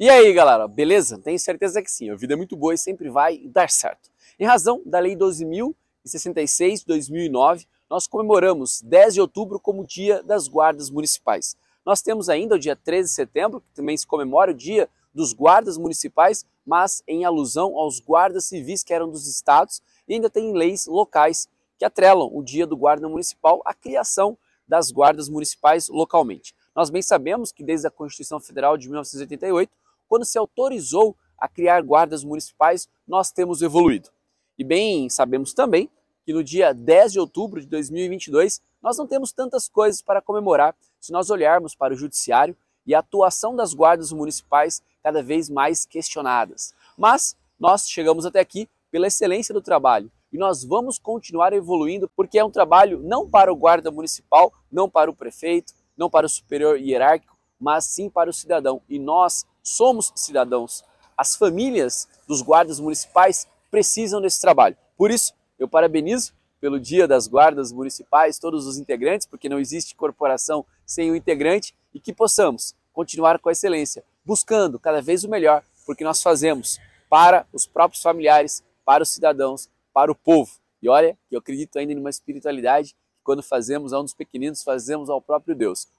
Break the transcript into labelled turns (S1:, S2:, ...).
S1: E aí, galera, beleza? Tenho certeza que sim. A vida é muito boa e sempre vai dar certo. Em razão da Lei 12.066 2009, nós comemoramos 10 de outubro como Dia das Guardas Municipais. Nós temos ainda o dia 13 de setembro, que também se comemora o Dia dos Guardas Municipais, mas em alusão aos guardas civis que eram dos estados, e ainda tem leis locais que atrelam o Dia do Guarda Municipal à criação das guardas municipais localmente. Nós bem sabemos que desde a Constituição Federal de 1988, quando se autorizou a criar guardas municipais, nós temos evoluído. E bem, sabemos também que no dia 10 de outubro de 2022, nós não temos tantas coisas para comemorar se nós olharmos para o judiciário e a atuação das guardas municipais cada vez mais questionadas. Mas nós chegamos até aqui pela excelência do trabalho e nós vamos continuar evoluindo porque é um trabalho não para o guarda municipal, não para o prefeito, não para o superior hierárquico, mas sim para o cidadão. E nós somos cidadãos. As famílias dos guardas municipais precisam desse trabalho. Por isso, eu parabenizo pelo Dia das Guardas Municipais, todos os integrantes, porque não existe corporação sem o integrante, e que possamos continuar com a excelência, buscando cada vez o melhor, porque nós fazemos para os próprios familiares, para os cidadãos, para o povo. E olha, eu acredito ainda em uma espiritualidade, que quando fazemos a um dos pequeninos, fazemos ao próprio Deus.